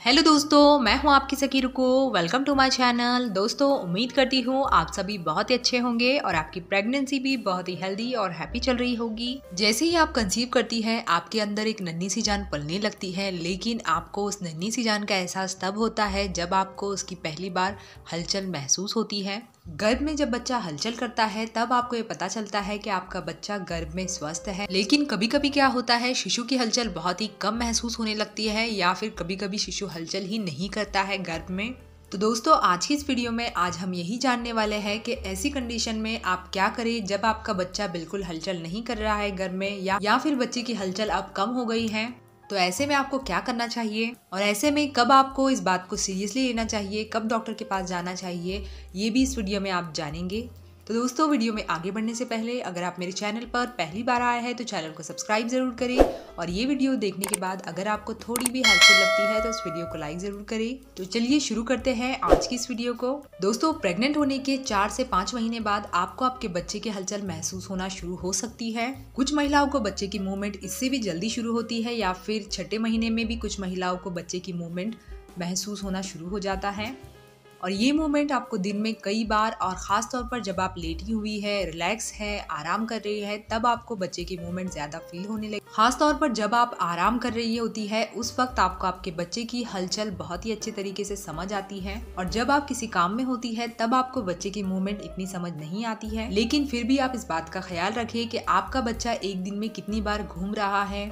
hello दोस्तों मैं हूं आपकी सकी रुको वेलकम टू माय चैनल दोस्तों उम्मीद करती हूं आप सभी बहुत ही अच्छे होंगे और आपकी प्रेगनेंसी भी बहुत ही हेल्दी और हैप्पी चल रही होगी जैसे ही आप कंसीव करती हैं आपके अंदर एक नन्ही सी जान पलने लगती है लेकिन आपको उस नन्ही सी जान का एहसास तब होता है जब आपको उसकी पहली बार हलचल महसूस होती है गर्भ में जब बच्चा हलचल करता है तब आपको ये पता चलता है कि आपका बच्चा गर्भ में स्वस्थ है लेकिन कभी कभी क्या होता है शिशु की हलचल बहुत ही कम महसूस होने लगती है या फिर कभी कभी शिशु हलचल ही नहीं करता है गर्भ में तो दोस्तों आज की इस वीडियो में आज हम यही जानने वाले हैं कि ऐसी कंडीशन में आप क्या करें जब आपका बच्चा बिल्कुल हलचल नहीं कर रहा है गर्भ में या, या फिर बच्चे की हलचल अब कम हो गई है तो ऐसे में आपको क्या करना चाहिए और ऐसे में कब आपको इस बात को सीरियसली लेना चाहिए कब डॉक्टर के पास जाना चाहिए ये भी इस वीडियो में आप जानेंगे तो दोस्तों वीडियो में आगे बढ़ने से पहले अगर आप मेरे चैनल पर पहली बार आए हैं तो चैनल को सब्सक्राइब ज़रूर करें और ये वीडियो देखने के बाद अगर आपको थोड़ी भी हेल्पफुल लगती है तो इस वीडियो को लाइक ज़रूर करें तो चलिए शुरू करते हैं आज की इस वीडियो को दोस्तों प्रेगनेंट होने के चार से पांच महीने बाद आपको आपके बच्चे की हलचल महसूस होना शुरू हो सकती है कुछ महिलाओं को बच्चे की मूवमेंट इससे भी जल्दी शुरू होती है या फिर छठे महीने में भी कुछ महिलाओं को बच्चे की मूवमेंट महसूस होना शुरू हो जाता है और ये मूवमेंट आपको दिन में कई बार और ख़ास तौर पर जब आप लेटी हुई है रिलैक्स है आराम कर रही है तब आपको बच्चे की मूवमेंट ज़्यादा फील होने लगे खास तौर पर जब आप आराम कर रही होती है उस वक्त आपको आपके बच्चे की हलचल बहुत ही अच्छे तरीके से समझ आती है और जब आप किसी काम में होती है तब आपको बच्चे की मूवमेंट इतनी समझ नहीं आती है लेकिन फिर भी आप इस बात का ख्याल रखें कि आपका बच्चा एक दिन में कितनी बार घूम रहा है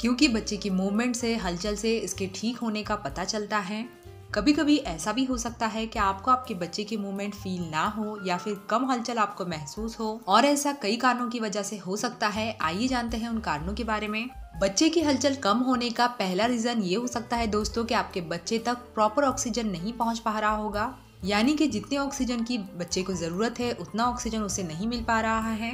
क्योंकि बच्चे की मूवमेंट से हलचल से इसके ठीक होने का पता चलता है कभी कभी ऐसा भी हो सकता है कि आपको आपके बच्चे की मूवमेंट फील ना हो या फिर कम हलचल आपको महसूस हो और ऐसा कई कारणों की वजह से हो सकता है आइए जानते हैं उन कारणों के बारे में बच्चे की हलचल कम होने का पहला रीजन ये हो सकता है दोस्तों कि आपके बच्चे तक प्रॉपर ऑक्सीजन नहीं पहुंच पा रहा होगा यानी कि जितने ऑक्सीजन की बच्चे को ज़रूरत है उतना ऑक्सीजन उसे नहीं मिल पा रहा है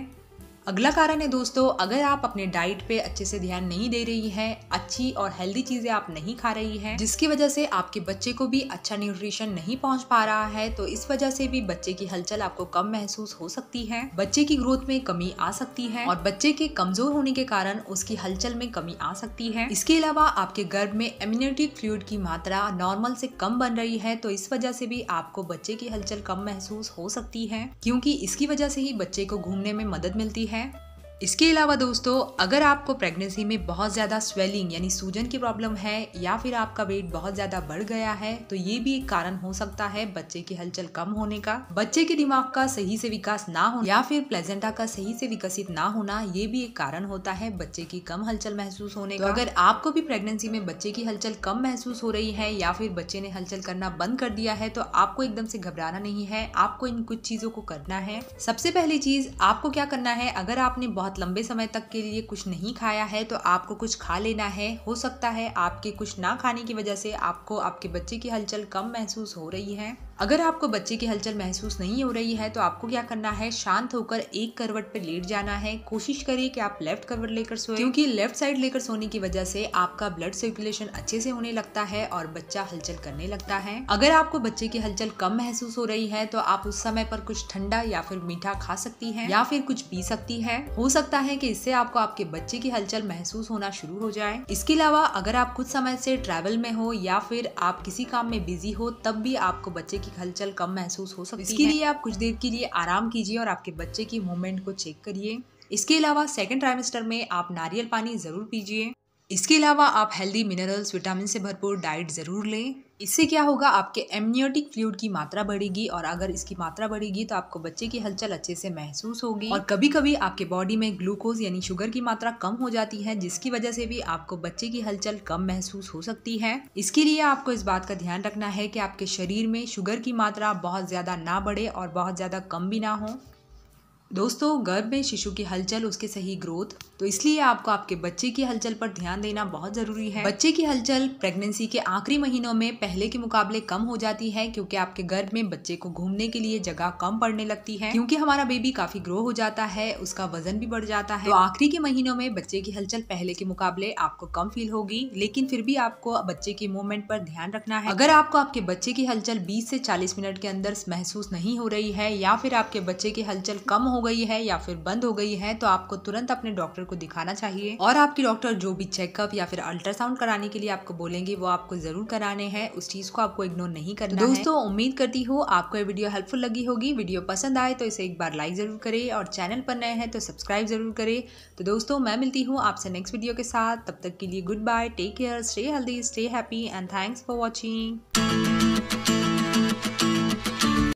अगला कारण है दोस्तों अगर आप अपने डाइट पे अच्छे से ध्यान नहीं दे रही हैं अच्छी और हेल्दी चीजें आप नहीं खा रही हैं जिसकी वजह से आपके बच्चे को भी अच्छा न्यूट्रिशन नहीं पहुंच पा रहा है तो इस वजह से भी बच्चे की हलचल आपको कम महसूस हो सकती है बच्चे की ग्रोथ में कमी आ सकती है और बच्चे के कमजोर होने के कारण उसकी हलचल में कमी आ सकती है इसके अलावा आपके गर्भ में इम्यूनिटी फ्लूड की मात्रा नॉर्मल से कम बन रही है तो इस वजह से भी आपको बच्चे की हलचल कम महसूस हो सकती है क्योंकि इसकी वजह से ही बच्चे को घूमने में मदद मिलती है dije इसके अलावा दोस्तों अगर आपको प्रेगनेंसी में बहुत ज़्यादा स्वेलिंग यानी सूजन की प्रॉब्लम है या फिर आपका वेट बहुत ज़्यादा बढ़ गया है तो ये भी एक कारण हो सकता है बच्चे की हलचल कम होने का बच्चे के दिमाग का सही से विकास ना होना या फिर प्लेजेंटा का सही से विकसित ना होना ये भी एक कारण होता है बच्चे की कम हलचल महसूस होने का तो अगर आपको भी प्रेगनेंसी में बच्चे की हलचल कम महसूस हो रही है या फिर बच्चे ने हलचल करना बंद कर दिया है तो आपको एकदम से घबराना नहीं है आपको इन कुछ चीजों को करना है सबसे पहली चीज आपको क्या करना है अगर आपने बहुत बहुत लंबे समय तक के लिए कुछ नहीं खाया है तो आपको कुछ खा लेना है हो सकता है आपके कुछ ना खाने की वजह से आपको आपके बच्चे की हलचल कम महसूस हो रही है अगर आपको बच्चे की हलचल महसूस नहीं हो रही है तो आपको क्या करना है शांत होकर एक करवट पर लेट जाना है कोशिश करिए कि आप लेफ्ट करवट लेकर सोए क्योंकि लेफ्ट साइड लेकर सोने की वजह से आपका ब्लड सर्कुलेशन अच्छे से होने लगता है और बच्चा हलचल करने लगता है अगर आपको बच्चे की हलचल कम महसूस हो रही है तो आप उस समय पर कुछ ठंडा या फिर मीठा खा सकती है या फिर कुछ पी सकती है हो सकता है की इससे आपको आपके बच्चे की हलचल महसूस होना शुरू हो जाए इसके अलावा अगर आप कुछ समय से ट्रेवल में हो या फिर आप किसी काम में बिजी हो तब भी आपको बच्चे की हलचल कम महसूस हो सकती इसके है इसके लिए आप कुछ देर के लिए आराम कीजिए और आपके बच्चे की मूवमेंट को चेक करिए इसके अलावा सेकेंड ट्राइमेस्टर में आप नारियल पानी ज़रूर पीजिए इसके अलावा आप हेल्दी मिनरल्स विटामिन से भरपूर डाइट ज़रूर लें इससे क्या होगा आपके एमनियोटिक फ्लूड की मात्रा बढ़ेगी और अगर इसकी मात्रा बढ़ेगी तो आपको बच्चे की हलचल अच्छे से महसूस होगी और कभी कभी आपके बॉडी में ग्लूकोज यानी शुगर की मात्रा कम हो जाती है जिसकी वजह से भी आपको बच्चे की हलचल कम महसूस हो सकती है इसके लिए आपको इस बात का ध्यान रखना है कि आपके शरीर में शुगर की मात्रा बहुत ज़्यादा ना बढ़े और बहुत ज़्यादा कम भी ना हो दोस्तों गर्भ में शिशु की हलचल उसके सही ग्रोथ तो इसलिए आपको आपके बच्चे की हलचल पर ध्यान देना बहुत जरूरी है बच्चे की हलचल प्रेगनेंसी के आखिरी महीनों में पहले के मुकाबले कम हो जाती है क्योंकि आपके गर्भ में बच्चे को घूमने के लिए जगह कम पड़ने लगती है क्योंकि हमारा बेबी काफी ग्रो हो जाता है उसका वजन भी बढ़ जाता है तो आखिरी के महीनों में बच्चे की हलचल पहले के मुकाबले आपको कम फील होगी लेकिन फिर भी आपको बच्चे के मूवमेंट पर ध्यान रखना है अगर आपको आपके बच्चे की हलचल बीस से चालीस मिनट के अंदर महसूस नहीं हो रही है या फिर आपके बच्चे की हलचल कम हो गई है या फिर बंद हो गई है तो आपको तुरंत अपने डॉक्टर को दिखाना चाहिए और आपके डॉक्टर जो भी चेकअप या फिर अल्ट्रासाउंड कराने के लिए आपको बोलेंगे वो आपको जरूर कराने हैं उस चीज को आपको इग्नोर नहीं करना दोस्तों उम्मीद करती हूँ आपको ये वीडियो हेल्पफुल लगी होगी वीडियो पसंद आए तो इसे एक बार लाइक जरूर करे और चैनल पर नए हैं तो सब्सक्राइब जरूर करे तो दोस्तों मैं मिलती हूँ आपसे नेक्स्ट वीडियो के साथ तब तक के लिए goodbye take care stay healthy stay happy and thanks for watching